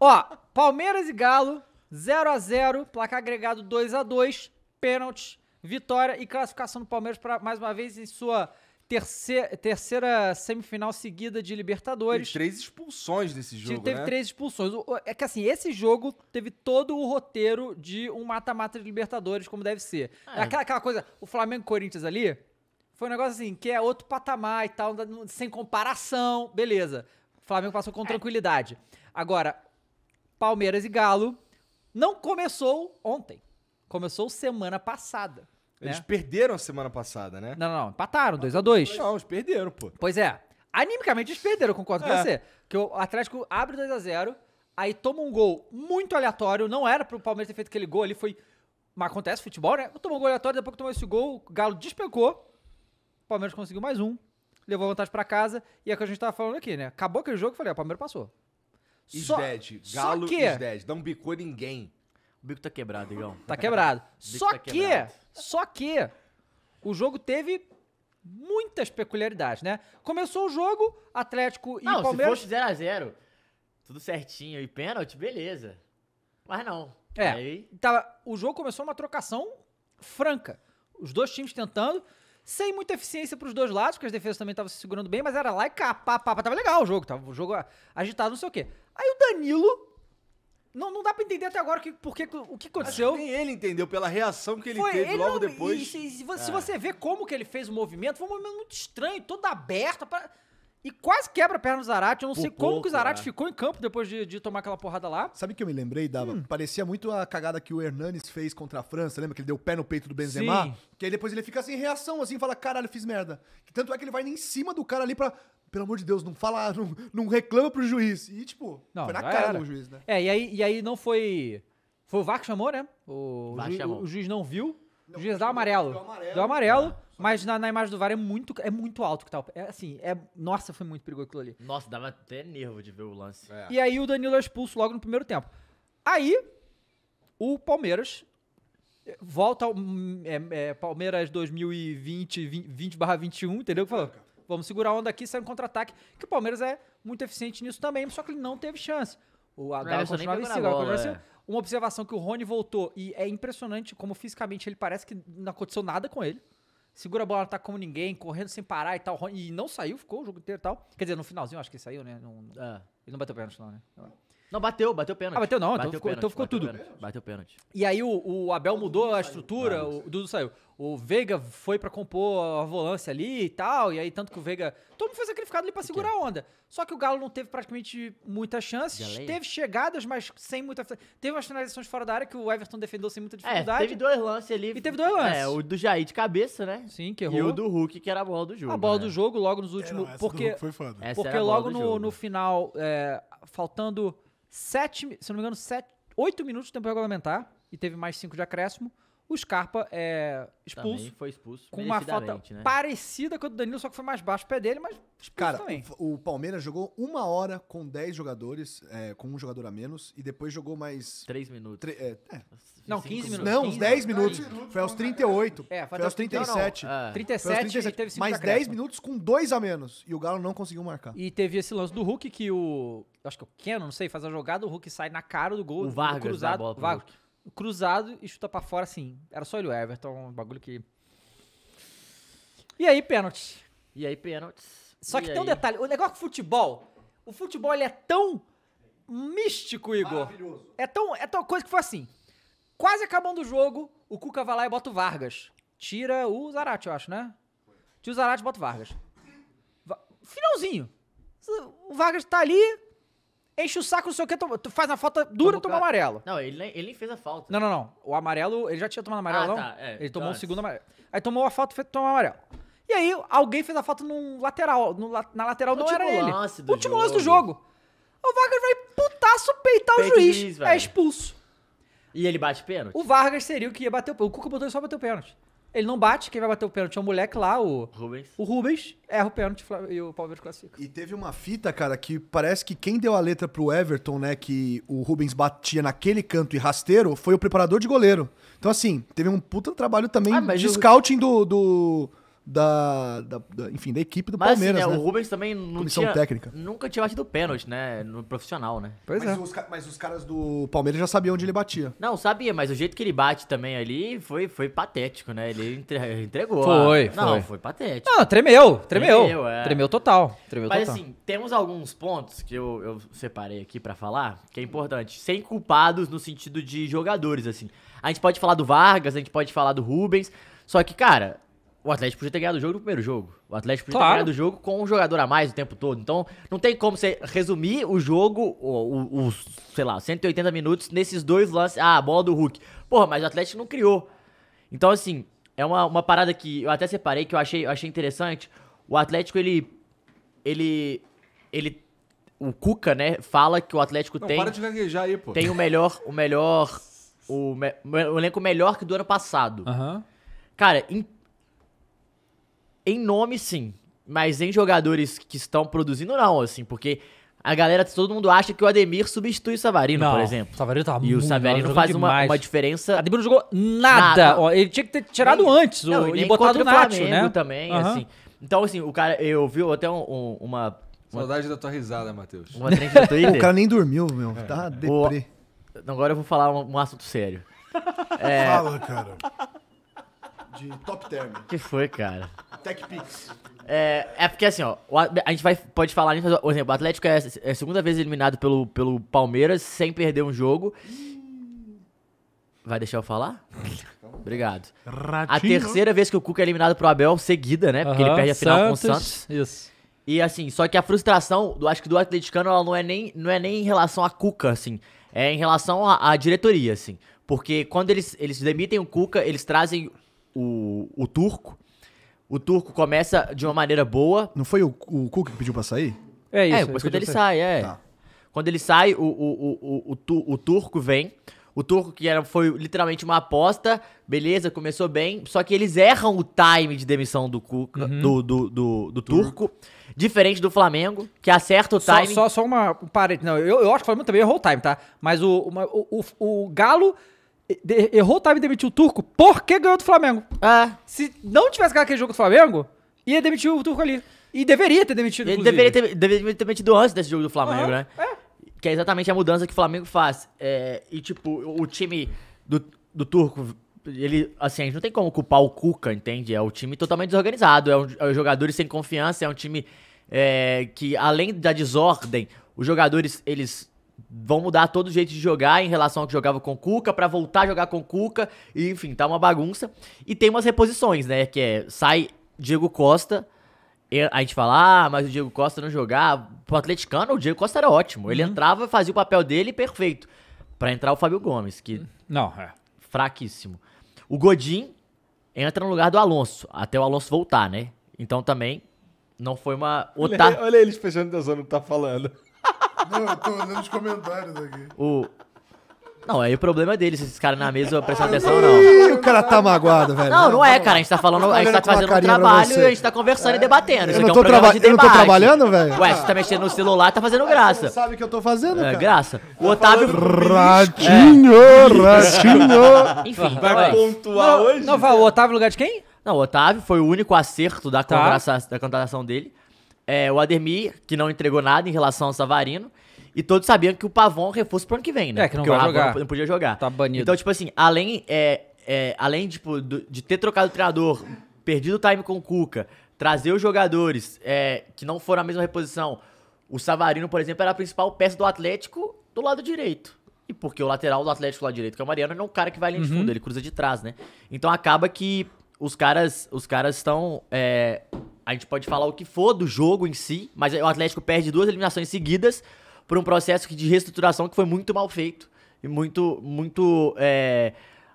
Ó, Palmeiras e Galo, 0 a 0 placar agregado 2 a 2 pênaltis, vitória e classificação do Palmeiras para mais uma vez em sua terceira, terceira semifinal seguida de Libertadores. Teve três expulsões nesse jogo, Teve né? três expulsões. É que assim, esse jogo teve todo o roteiro de um mata-mata de Libertadores, como deve ser. Ah, é. Aquela, aquela coisa, o Flamengo-Corinthians ali, foi um negócio assim, que é outro patamar e tal, sem comparação, beleza. O Flamengo passou com é. tranquilidade. Agora, Palmeiras e Galo não começou ontem. Começou semana passada. Eles né? perderam a semana passada, né? Não, não, não. Empataram, 2 x a 2 Não, eles perderam, pô. Pois é. Animicamente eles perderam, concordo é. com você. Que o Atlético abre 2 a 0 aí toma um gol muito aleatório. Não era pro Palmeiras ter feito aquele gol ali, foi. Mas acontece futebol, né? Tomou um gol aleatório, depois que tomou esse gol, o Galo despencou. O Palmeiras conseguiu mais um, levou a vantagem para casa. E é o que a gente tava falando aqui, né? Acabou aquele jogo, e falei, ó, o Palmeiras passou is só, dead. Galo só que... is dead. Não bicou ninguém. O bico tá quebrado, Igão. Tá quebrado. só tá que, quebrado. só que o jogo teve muitas peculiaridades, né? Começou o jogo, Atlético e não, Palmeiras... Não, se fosse 0x0, tudo certinho e pênalti, beleza. Mas não. É, Aí... tava, tá, o jogo começou uma trocação franca. Os dois times tentando, sem muita eficiência pros dois lados, porque as defesas também estavam se segurando bem, mas era lá e cá, pá, pá, pá, tava legal o jogo, tava o jogo agitado, não sei o quê. Aí o Danilo. Não, não dá pra entender até agora o que, porque, o que aconteceu. Acho que nem ele entendeu pela reação que ele foi, teve ele logo não, depois. E, se, se, é. se, você vê como que ele fez o movimento, foi um movimento muito estranho, todo aberto. Pra... E quase quebra a perna do Zarate. Eu não Por sei como que o Zarate é. ficou em campo depois de, de, tomar aquela porrada lá. Sabe que eu me lembrei, Dava? Hum. Parecia muito a cagada que o Hernanes fez contra a França. Lembra que ele deu o pé no peito do Benzema? Sim. Que aí depois ele fica sem reação, assim, fala, caralho, fiz merda. tanto é que ele vai em cima do cara ali pra pelo amor de Deus, não fala, não, não reclama pro juiz. E, tipo, não, foi na cara era. do juiz, né? É, e aí, e aí não foi. Foi o VAR que chamou, né? O, ju, chamou. o juiz não viu. Não, o juiz dá amarelo. Deu amarelo. Deu amarelo ah, mas na, na, imagem do VAR é muito, é muito alto que tal. Tá é assim, é. Nossa, foi muito perigoso aquilo ali. Nossa, dava até nervo de ver o lance. É. E aí o Danilo é expulso logo no primeiro tempo. Aí, o Palmeiras volta ao hum, é, é, Palmeiras 2020, 20 21, entendeu? Falou, vamos segurar a onda aqui, sai um contra-ataque, que o Palmeiras é muito eficiente nisso também, só que ele não teve chance. O Adal continuava em cima. É. Uma observação que o Rony voltou, e é impressionante como fisicamente ele parece que não aconteceu nada com ele. Segura a bola, não tá como ninguém, correndo sem parar e tal. Rony, e não saiu, ficou o jogo inteiro e tal. Quer dizer, no finalzinho acho que ele saiu, né? Não, é. Ele não bateu pênalti não, né? Não. Não, bateu, bateu pênalti. Ah, bateu não, então bateu então, ficou, pênalti, então ficou tudo. Pênalti, bateu pênalti. E aí o, o Abel mudou a estrutura, o Dudu saiu. O Veiga foi para compor a volância ali e tal, e aí tanto que o Veiga... Todo mundo foi sacrificado ali pra segurar a onda. Só que o Galo não teve praticamente muitas chances, teve chegadas, mas sem muita... Teve umas finalizações fora da área que o Everton defendeu sem muita é, dificuldade. É, teve dois lances ali. E teve dois lances. É, o do Jair de cabeça, né? Sim, que errou. E o do Hulk, que era a bola do jogo. A bola né? do jogo, logo nos últimos... É, não, porque foi foda. porque logo no, no final, é, faltando sete, se não me engano, sete, oito minutos de tempo regulamentar e teve mais cinco de acréscimo. O Scarpa é expulso. Também foi expulso. Com uma falta né? parecida com a do Danilo, só que foi mais baixo o pé dele, mas expulso Cara, também. O, o Palmeiras jogou uma hora com 10 jogadores, é, com um jogador a menos, e depois jogou mais. 3 minutos. Tre é, é. Não, 15 minutos. Não, uns 10 minutos. minutos. Foi aos 38. É, foi, foi aos 37. Não, não. É. Ah. 37, foi aos 37 teve 5 Mais 10 minutos com 2 a menos. E o Galo não conseguiu marcar. E teve esse lance do Hulk que o. Acho que é o Keno, não sei, faz a jogada, o Hulk sai na cara do gol. O Vargas, cruzado, a bola Vargas. Hulk cruzado e chuta para fora assim. Era só ele o Everton, um bagulho que. E aí, pênalti. E aí, pênalti Só que tem um detalhe: o negócio do futebol, o futebol ele é tão místico, Igor. É tão, é tão coisa que foi assim. Quase acabando o jogo, o Cuca vai lá e bota o Vargas. Tira o Zarate, eu acho, né? Tira o Zarate e bota o Vargas. Finalzinho. O Vargas tá ali, enche o saco, não sei o que, tu, faz a falta dura, toma amarelo. Não, ele nem, ele nem fez a falta. Não, não, não. O amarelo, ele já tinha tomado amarelo, ah, não? Tá, é, ele tomou antes. Então o é. segundo amarelo. Aí tomou a falta, fez tomar amarelo. E aí, alguém fez a falta num lateral, no, na lateral não era ele. do último jogo. lance do jogo. O Vargas vai putaço peitar Peito o juiz. juiz é expulso. E ele bate pênalti? O Vargas seria o que ia bater o pênalti. O Cuca botou ele só bater o pênalti. Ele não bate, quem vai bater o pênalti é o moleque lá, o Rubens. O Rubens erra o pênalti e o Palmeiras classifica. E teve uma fita, cara, que parece que quem deu a letra pro Everton, né, que o Rubens batia naquele canto e rasteiro, foi o preparador de goleiro. Então, assim, teve um puta trabalho também Ah, de o- scouting do, do, da, da, da, enfim, da equipe do Mas, assim, Palmeiras. Assim, né, O Rubens também não tinha, técnica. nunca tinha batido pênalti, né? No profissional, né? Pois mas, é. os, mas os caras do Palmeiras já sabiam onde ele batia. Não, sabia, mas o jeito que ele bate também ali foi, foi patético, né? Ele entregou. Foi, a... foi. Não, foi patético. Não, ah, tremeu, tremeu. Tremeu, é. tremeu total. Tremeu mas total. assim, temos alguns pontos que eu, eu separei aqui para falar, que é importante. Sem culpados no sentido de jogadores, assim. A gente pode falar do Vargas, a gente pode falar do Rubens. Só que, cara, o Atlético podia ter ganhado o jogo no primeiro jogo. O Atlético podia claro. ter ganhado o jogo com um jogador a mais o tempo todo. Então, não tem como você resumir o jogo, os, sei lá, 180 minutos nesses dois lances. Ah, a bola do Hulk. Porra, mas o Atlético não criou. Então, assim, é uma, uma parada que eu até separei, que eu achei, eu achei interessante. O Atlético, ele. Ele. Ele. O Cuca, né, fala que o Atlético não, tem. Para de gaguejar aí, pô. Tem o melhor. O melhor. O, me, o elenco melhor que do ano passado. Aham. Uhum. Cara, em em nome, sim. Mas em jogadores que estão produzindo, não, assim, porque a galera, todo mundo acha que o Ademir substitui o Savarino, não, por exemplo. O Savarino tá e muito o Savarino faz uma, uma, diferença. Ademir não jogou nada. nada. Ó, ele tinha que ter tirado nem, antes não, o, e botado o Nacho, Flamengo, né? também, uhum. assim. Então, assim, o cara, eu vi até um, um, uma, uma. Saudade da tua risada, Matheus. Uma do Twitter. o cara nem dormiu, meu. Tá é. deprê. O... Agora eu vou falar um, um assunto sério. é... Fala, cara de top term. Que foi, cara? Tech Pix. É, é porque assim, ó, a gente vai, pode falar por exemplo, o Atlético é, é a segunda vez eliminado pelo, pelo Palmeiras sem perder um jogo. Vai deixar eu falar? Então. Obrigado. Ratinho. A terceira vez que o Cuca é eliminado pro Abel seguida, né? Porque ele perde a final Santos, com o Santos. Isso. E assim, só que a frustração, do, acho que do atleticano, ela não é nem, não é nem em relação a Cuca, assim. É em relação à diretoria, assim. Porque quando eles, eles demitem o Cuca, eles trazem o, o Turco. O Turco começa de uma maneira boa. Não foi o, o Cook que pediu pra sair? É isso. É, depois é quando ele sai, é. Tá. Quando ele sai, o, o, o, o, o Turco vem. O Turco, que era, foi literalmente uma aposta, beleza, começou bem. Só que eles erram o time de demissão do, Cuca, uhum. do, do, do, do Turco. Turco. Diferente do Flamengo, que acerta o time. Só, só uma um parede. Não, eu, eu acho que o Flamengo também errou o time, tá? Mas o, uma, o, o, o Galo errou o time e demitiu o Turco porque ganhou do Flamengo. É. Se não tivesse ganho aquele jogo do Flamengo, ia demitir o Turco ali. E deveria ter demitido, Ele deveria ter, deveria ter demitido antes desse jogo do Flamengo, uhum, né? É. Que é exatamente a mudança que o Flamengo faz. É, e, tipo, o time do, do Turco ele, assim, a gente não tem como culpar o Cuca, entende? É um time totalmente desorganizado, é, um, é um jogadores sem confiança, é um time é, que, além da desordem, os jogadores, eles vão mudar todo o jeito de jogar em relação ao que jogava com Cuca para voltar a jogar com Cuca, e, enfim, tá uma bagunça. E tem umas reposições, né, que é sai Diego Costa, a gente fala, ah, mas o Diego Costa não jogar Pro atleticano, o Diego Costa era ótimo. Ele uhum. entrava, fazia o papel dele perfeito. Para entrar o Fábio Gomes, que. Não, é. Fraquíssimo. O Godin entra no lugar do Alonso, até o Alonso voltar, né? Então também não foi uma. Olha, olha eles fechando da zona que tá falando. Não, eu tô olhando os comentários aqui. O... Não, aí o problema é deles, esses caras na mesa prestam atenção ou não. Ih, o cara tá magoado, velho. Não, não é, cara. A gente tá falando, tá a gente tá fazendo um trabalho e a gente tá conversando e é. debatendo. Isso eu aqui é não um tô de eu não tô trabalhando, velho? Ué, você tá mexendo no celular, tá fazendo graça. Sabe o que eu tô fazendo, É, graça. O tá Otávio. Ratinho, é. ratinho. Enfim, Vai pontuar hoje? Não, vai, o Otávio no lugar de quem? Não, o Otávio foi o único acerto da, tá. contrata- da contratação dele é, o Ademir, que não entregou nada em relação ao Savarino. E todos sabiam que o Pavon reforço pro ano que vem, né? É, que não vai o jogar. Não, podia jogar. Tá banido. Então, tipo assim, além, é, é, além tipo, do, de ter trocado o treinador, perdido o time com o Cuca, trazer os jogadores é, que não foram a mesma reposição. O Savarino, por exemplo, era a principal peça do Atlético do lado direito. E porque o lateral do Atlético lá direito, que é o Mariano, não é um cara que vai linha de uhum. fundo, ele cruza de trás, né? Então acaba que os caras os caras estão é, a gente pode falar o que for do jogo em si, mas o Atlético perde duas eliminações seguidas por um processo de reestruturação que foi muito mal feito e muito, muito, é,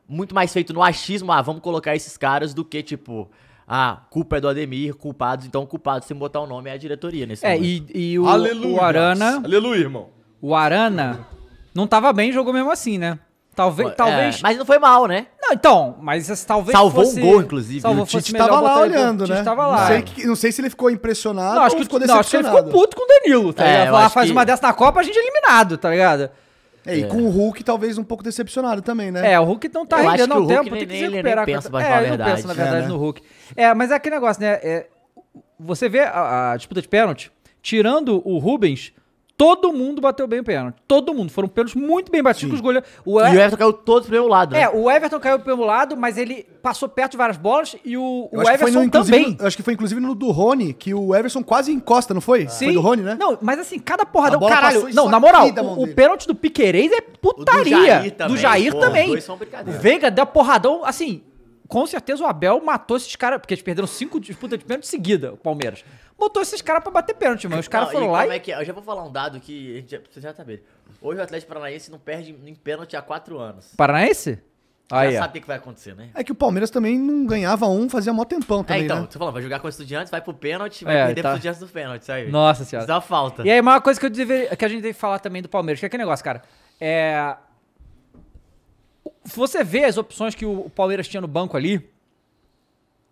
muito mais feito no achismo. Ah, vamos colocar esses caras do que tipo. Ah, culpa é do Ademir, culpados, então culpado sem botar o nome é a diretoria nesse É, e, e, o, Aleluia. o Arana. Aleluia, irmão. O Arana não tava bem, jogou mesmo assim, né? Talvez, é, talvez. Mas não foi mal, né? Não, então, mas talvez. Salvou fosse, um gol, inclusive. Salvou, o Tite estava lá olhando, né? Tava lá. Não, sei que, não sei se ele ficou impressionado não, acho que, ficou não, acho que ele ficou puto com o Danilo, tá é, ligado? Faz que... uma dessa na Copa, a gente é eliminado, tá ligado? É, e é. com o Hulk, talvez um pouco decepcionado também, né? É, o Hulk não tá eu rendendo ao tempo, nem, tem que se recuperar. Ele nem pensa mais é, eu não penso, na verdade, é, né? no Hulk. É, mas é aquele negócio, né? É, você vê a, a disputa de pênalti, tirando o Rubens, Todo mundo bateu bem o pênalti. Todo mundo. Foram pênaltis muito bem batidos os goleiros. O e o Everton caiu todo pelo lado. Né? É, o Everton caiu pelo lado, mas ele passou perto de várias bolas e o, o Everton no, também. Acho que foi inclusive no do Rony, que o Everton quase encosta, não foi? Sim. Foi do Rony, né? Não, mas assim, cada porradão, caralho. Não, na moral, o, o, pênalti do Piqueires é putaria. O do Jair também. Do Jair pô, também. Veiga deu porradão, assim, com certeza o Abel matou esses caras, porque eles perderam cinco disputas de pênalti seguida, o Palmeiras. Botou esses caras pra bater pênalti, mano. Os caras foram lá. E... É que, eu já vou falar um dado que já, você já tá vendo. Hoje o Atlético Paranaense não perde em pênalti há quatro anos. Paranaense? Já Aí, sabe o que vai acontecer, né? É que o Palmeiras também não ganhava um, fazia mó tempão também, é, então, né? você falou, vai jogar com o Estudiantes, vai pro pênalti, vai é, perder tá. pro Estudiantes do pênalti, sabe aí. Nossa senhora. Dá é falta. E aí, uma coisa que, eu deveria, que a gente deve falar também do Palmeiras, que é aquele negócio, cara. É, se você vê as opções que o Palmeiras tinha no banco ali,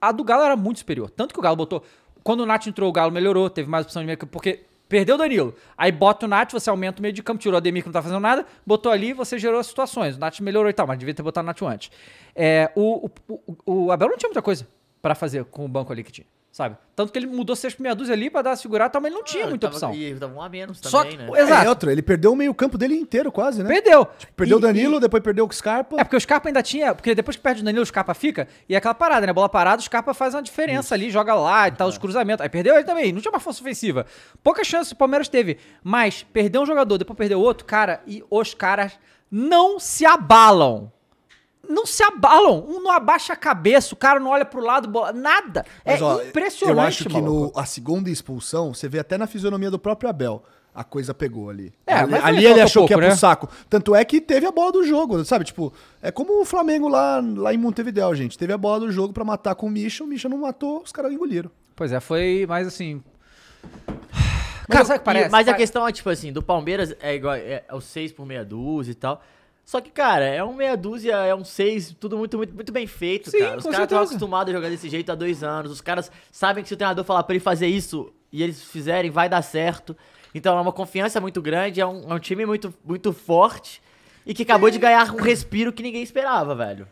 a do Galo era muito superior. Tanto que o Galo botou. Quando o Nath entrou, o Galo melhorou, teve mais opção de meio campo, porque perdeu o Danilo. Aí bota o Nath, você aumenta o meio de campo, tirou o Ademir que não tá fazendo nada, botou ali você gerou as situações. O Nath melhorou e tal, mas devia ter botado o Nath antes. É, o, o, o, o Abel não tinha muita coisa para fazer com o banco ali que tinha sabe? Tanto que ele mudou seis por meia dúzia ali pra dar a segurada, tá, mas ele não tinha ah, muita tava, opção. E tava um a menos também, Só que, né? Exato. É, outro, ele perdeu o meio campo dele inteiro quase, né? Perdeu. Tipo, perdeu o Danilo, e... depois perdeu o Scarpa. É, porque o Scarpa ainda tinha... Porque depois que perde o Danilo, o Scarpa fica. E é aquela parada, né? Bola parada, o Scarpa faz uma diferença Isso. ali, joga lá e tal, é. os cruzamentos. Aí perdeu ele também, não tinha uma força ofensiva. Pouca chance o Palmeiras teve. Mas perder um jogador, depois perder outro, cara, e os caras não se abalam não se abalam, um não abaixa a cabeça, o cara não olha pro lado, nada. É mas, é ó, impressionante, Eu acho que no, a segunda expulsão, você vê até na fisionomia do próprio Abel a coisa pegou ali. É, ali, ali ele, achou pouco, que ia né? pro saco. Tanto é que teve a bola do jogo, sabe? Tipo, é como o Flamengo lá, lá em Montevideo, gente. Teve a bola do jogo para matar com o Misha, o Misha não matou, os caras engoliram. Pois é, foi mais assim. Mas, cara, sabe que parece? mas a questão é, tipo assim, do Palmeiras é igual. é, é o 6 por meia dúzia e tal. Só que, cara, é um meia dúzia, é um seis, tudo muito, muito, muito bem feito, Sim, cara. Os caras estão acostumados a jogar desse jeito há dois anos. Os caras sabem que se o treinador falar pra ele fazer isso e eles fizerem, vai dar certo. Então é uma confiança muito grande, é um, é um time muito, muito forte e que acabou de é. ganhar um respiro que ninguém esperava, velho.